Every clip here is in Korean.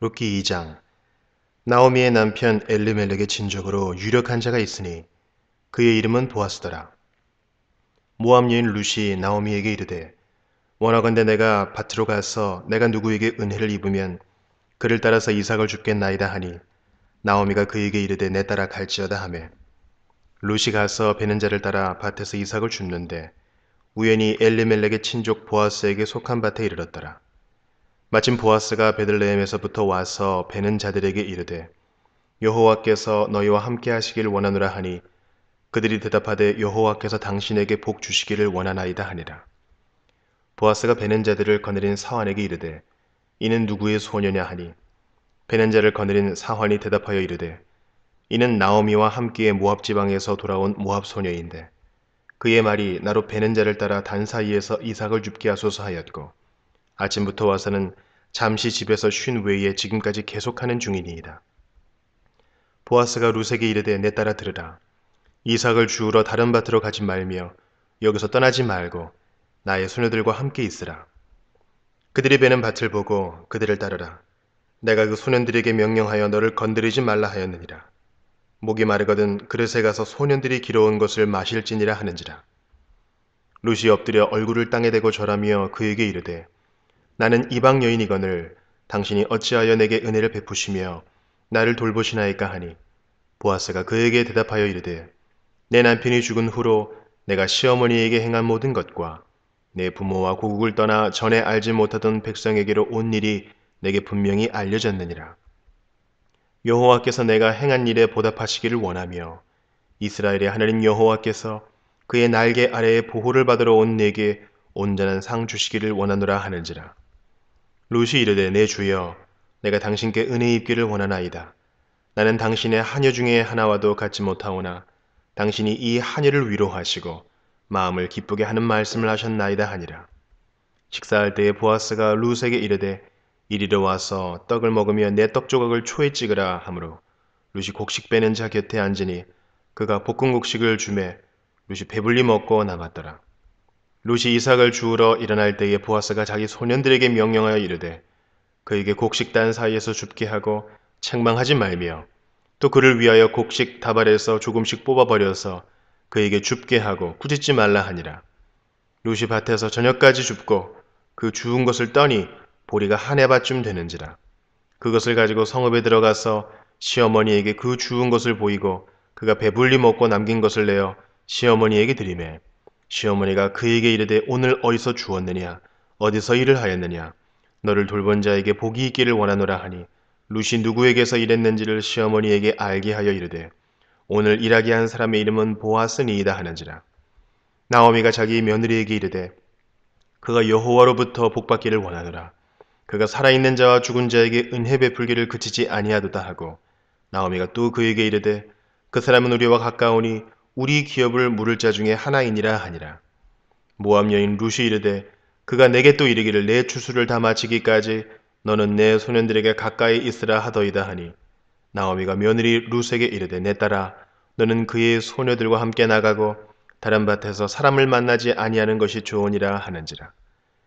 루키 2장 나오미의 남편 엘리멜렉의 친족으로 유력한 자가 있으니 그의 이름은 보아스더라. 모압 여인 루시 나오미에게 이르되 원하건대 내가 밭으로 가서 내가 누구에게 은혜를 입으면 그를 따라서 이삭을 죽겠나이다 하니 나오미가 그에게 이르되 내 따라 갈지어다 하매 루시 가서 베는 자를 따라 밭에서 이삭을 죽는데 우연히 엘리멜렉의 친족 보아스에게 속한 밭에 이르렀더라. 마침 보아스가 베들레헴에서부터 와서 베는 자들에게 이르되 여호와께서 너희와 함께 하시길 원하노라 하니 그들이 대답하되 여호와께서 당신에게 복 주시기를 원하나이다 하니라. 보아스가 베는 자들을 거느린 사환에게 이르되 이는 누구의 소녀냐 하니 베는 자를 거느린 사환이 대답하여 이르되 이는 나오미와 함께 모압 지방에서 돌아온 모압 소녀인데 그의 말이 나로 베는 자를 따라 단 사이에서 이삭을 줍게 하소서 하였고 아침부터 와서는 잠시 집에서 쉰 외에 지금까지 계속하는 중이니이다. 보아스가 루색에 이르되 내 따라 들으라. 이삭을 주우러 다른 밭으로 가지 말며 여기서 떠나지 말고 나의 소녀들과 함께 있으라. 그들이 베는 밭을 보고 그들을 따르라. 내가 그 소년들에게 명령하여 너를 건드리지 말라 하였느니라. 목이 마르거든 그릇에 가서 소년들이 길어온 것을 마실지니라 하는지라. 루시 엎드려 얼굴을 땅에 대고 절하며 그에게 이르되 나는 이방 여인이거늘 당신이 어찌하여 내게 은혜를 베푸시며 나를 돌보시나이까 하니 보아스가 그에게 대답하여 이르되 내 남편이 죽은 후로 내가 시어머니에게 행한 모든 것과 내 부모와 고국을 떠나 전에 알지 못하던 백성에게로 온 일이 내게 분명히 알려졌느니라. 여호와께서 내가 행한 일에 보답하시기를 원하며 이스라엘의 하나님 여호와께서 그의 날개 아래에 보호를 받으러 온 내게 온전한 상 주시기를 원하노라 하는지라. 루시 이르되 내 주여 내가 당신께 은혜 입기를 원하나이다. 나는 당신의 하녀 중에 하나와도 같지 못하오나 당신이 이 하녀를 위로하시고 마음을 기쁘게 하는 말씀을 하셨나이다 하니라. 식사할 때에 보아스가 루 룻에게 이르되 이리로 와서 떡을 먹으며 내 떡 조각을 초에 찍으라 하므로 루시 곡식 빼는 자 곁에 앉으니 그가 볶은 곡식을 주매 루시 배불리 먹고 나갔더라 루시 이삭을 주우러 일어날 때에 보아스가 자기 소년들에게 명령하여 이르되 그에게 곡식단 사이에서 죽게 하고 책망하지 말며 또 그를 위하여 곡식 다발에서 조금씩 뽑아버려서 그에게 줍게 하고 꾸짖지 말라 하니라. 루시 밭에서 저녁까지 줍고 그 주운 것을 떠니 보리가 한 해밭쯤 되는지라. 그것을 가지고 성읍에 들어가서 시어머니에게 그 주운 것을 보이고 그가 배불리 먹고 남긴 것을 내어 시어머니에게 드리매 시어머니가 그에게 이르되 오늘 어디서 주었느냐 어디서 일을 하였느냐 너를 돌본 자에게 복이 있기를 원하노라 하니 루시 누구에게서 일했는지를 시어머니에게 알게 하여 이르되 오늘 일하게 한 사람의 이름은 보아스니이다 하는지라 나오미가 자기 며느리에게 이르되 그가 여호와로부터 복받기를 원하노라 그가 살아있는 자와 죽은 자에게 은혜 베풀기를 그치지 아니하도다 하고 나오미가 또 그에게 이르되 그 사람은 우리와 가까우니 우리 기업을 물을 자 중에 하나이니라 하니라. 모함 여인 루시 이르되 그가 내게 또 이르기를 내 추수를 다 마치기까지 너는 내 소년들에게 가까이 있으라 하더이다 하니 나오미가 며느리 루스에게 이르되 내 딸아 너는 그의 소녀들과 함께 나가고 다른 밭에서 사람을 만나지 아니하는 것이 좋으니라 하는지라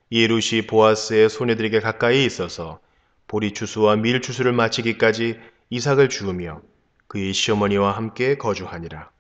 이 루시 보아스의 소녀들에게 가까이 있어서 보리 추수와 밀 추수를 마치기까지 이삭을 주으며 그의 시어머니와 함께 거주하니라.